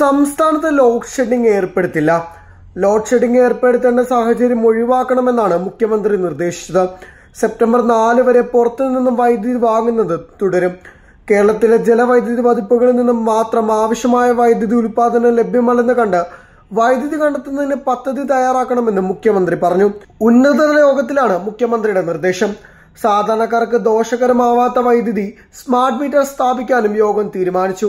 സംസ്ഥാനത്ത് load shedding ഏർപ്പെടുത്തില്ല load shedding ഏർപ്പെടുത്തേണ്ട സാഹചര്യം ഒഴിവാക്കണമെന്നാണ് മുഖ്യമന്ത്രി നിർദ്ദേശിച്ചത് സെപ്റ്റംബർ നാല് വരെ പുറത്തു നിന്നും വൈദ്യുതി വാങ്ങുന്നത് തുടരും കേരളത്തിലെ ജലവൈദ്യുതി വകുപ്പുകളിൽ നിന്നും മാത്രം ആവശ്യമായ വൈദ്യുതി ഉൽപാദനം ലഭ്യമല്ലെന്ന് കണ്ട് വൈദ്യുതി കണ്ടെത്തുന്നതിന് പദ്ധതി തയ്യാറാക്കണമെന്ന് മുഖ്യമന്ത്രി പറഞ്ഞു ഉന്നതതല യോഗത്തിലാണ് മുഖ്യമന്ത്രിയുടെ നിർദ്ദേശം സാധാരണക്കാർക്ക് ദോഷകരമാവാത്ത വൈദ്യുതി സ്മാർട്ട് മീറ്റർ സ്ഥാപിക്കാനും യോഗം തീരുമാനിച്ചു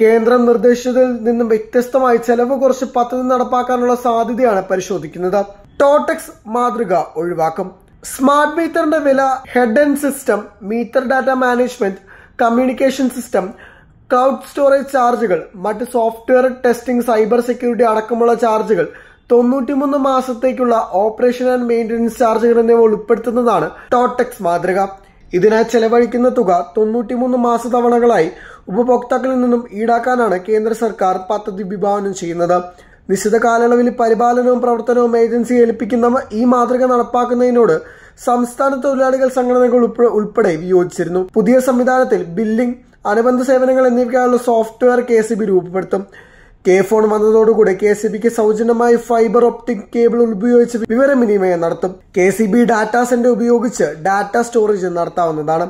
കേന്ദ്രം നിർദ്ദേശത്തിൽ നിന്നും വ്യത്യസ്തമായി ചെലവ് കുറച്ച് പദ്ധതി നടപ്പാക്കാനുള്ള സാധ്യതയാണ് പരിശോധിക്കുന്നത് ടോട്ടക്സ് മാതൃക ഒഴിവാക്കും സ്മാർട്ട് മീറ്ററിന്റെ വില head and system meter data management communication system cloud storage ചാർജുകൾ മറ്റ് സോഫ്റ്റ്വെയർ ടെസ്റ്റിംഗ് സൈബർ സെക്യൂരിറ്റി അടക്കമുള്ള ചാർജുകൾ തൊണ്ണൂറ്റിമൂന്ന് മാസത്തേക്കുള്ള ഓപ്പറേഷൻ ആൻഡ് മെയിന്റനൻസ് ചാർജുകൾ എന്നിവ ഉൾപ്പെടുത്തുന്നതാണ് ടോട്ടെക്സ് മാതൃക ഇതിനായി ചെലവഴിക്കുന്ന തുക തൊണ്ണൂറ്റിമൂന്ന് മാസ തവണകളായി ഉപഭോക്താക്കളിൽ നിന്നും ഈടാക്കാനാണ് കേന്ദ്ര സർക്കാർ പദ്ധതി വിഭാവനം ചെയ്യുന്നത് നിശ്ചിത കാലയളവിൽ പരിപാലനവും പ്രവർത്തനവും ഏജൻസി ഏൽപ്പിക്കുന്ന ഈ മാതൃക നടപ്പാക്കുന്നതിനോട് സംസ്ഥാന തൊഴിലാളികൾ സംഘടനകൾ ഉൾപ്പെടെ വിയോജിച്ചിരുന്നു പുതിയ സംവിധാനത്തിൽ ബില്ലിംഗ് അനുബന്ധ സേവനങ്ങൾ എന്നിവയ്ക്കായുള്ള സോഫ്റ്റ്വെയർ കെ സി ബി രൂപപ്പെടുത്തും കെ ഫോൺ വന്നതോടുകൂടി കെ സി ബിക്ക് സൗജന്യമായി ഫൈബർ ഒപ്റ്റിക് കേബിൾ ഉപയോഗിച്ച് വിവരവിനിമയം നടത്തും K C B data centre ഉപയോഗിച്ച് ഡാറ്റ സ്റ്റോറേജ് നടത്താവുന്നതാണ്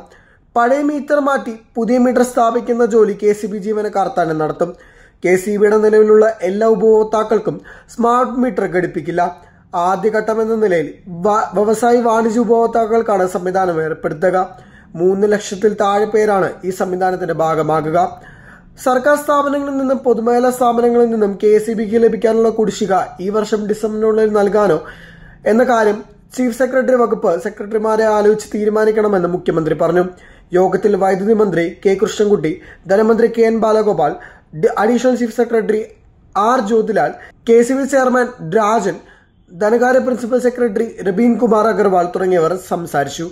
പഴയ മീറ്റർ മാറ്റി പുതിയ മീറ്റർ സ്ഥാപിക്കുന്ന ജോലി കെ സി ബി ജീവനക്കാർ തന്നെ നടത്തും കെ സി ബിയുടെ നിലവിലുള്ള എല്ലാ ഉപഭോക്താക്കൾക്കും സ്മാർട്ട് മീറ്റർ ഘടിപ്പിക്കില്ല ആദ്യഘട്ടം എന്ന നിലയിൽ വ്യവസായ വാണിജ്യ ഉപഭോക്താക്കൾക്കാണ് സംവിധാനം ഏർപ്പെടുത്തുക മൂന്ന് ലക്ഷത്തിൽ താഴെ പേരാണ് ഈ സംവിധാനത്തിന്റെ ഭാഗമാകുക സർക്കാർ സ്ഥാപനങ്ങളിൽ നിന്നും പൊതുമേഖലാ സ്ഥാപനങ്ങളിൽ നിന്നും കെ സി ബിക്ക് ലഭിക്കാനുള്ള കുടിശ്ശിക ഈ വർഷം ഡിസംബറിനുള്ളിൽ നൽകാനോ എന്ന കാര്യം ചീഫ് സെക്രട്ടറി വകുപ്പ് സെക്രട്ടറിമാരെ ആലോചിച്ച് തീരുമാനിക്കണമെന്ന് മുഖ്യമന്ത്രി പറഞ്ഞു യോഗത്തിൽ വൈദ്യുതി മന്ത്രി കെ കൃഷ്ണൻകുട്ടി ധനമന്ത്രി K N Balagopal additional chief secretary R Jyothilal K C B chairman Rajan ധനകാര്യ പ്രിൻസിപ്പൽ സെക്രട്ടറി രബീൻ കുമാർ അഗർവാൾ തുടങ്ങിയവർ സംസാരിച്ചു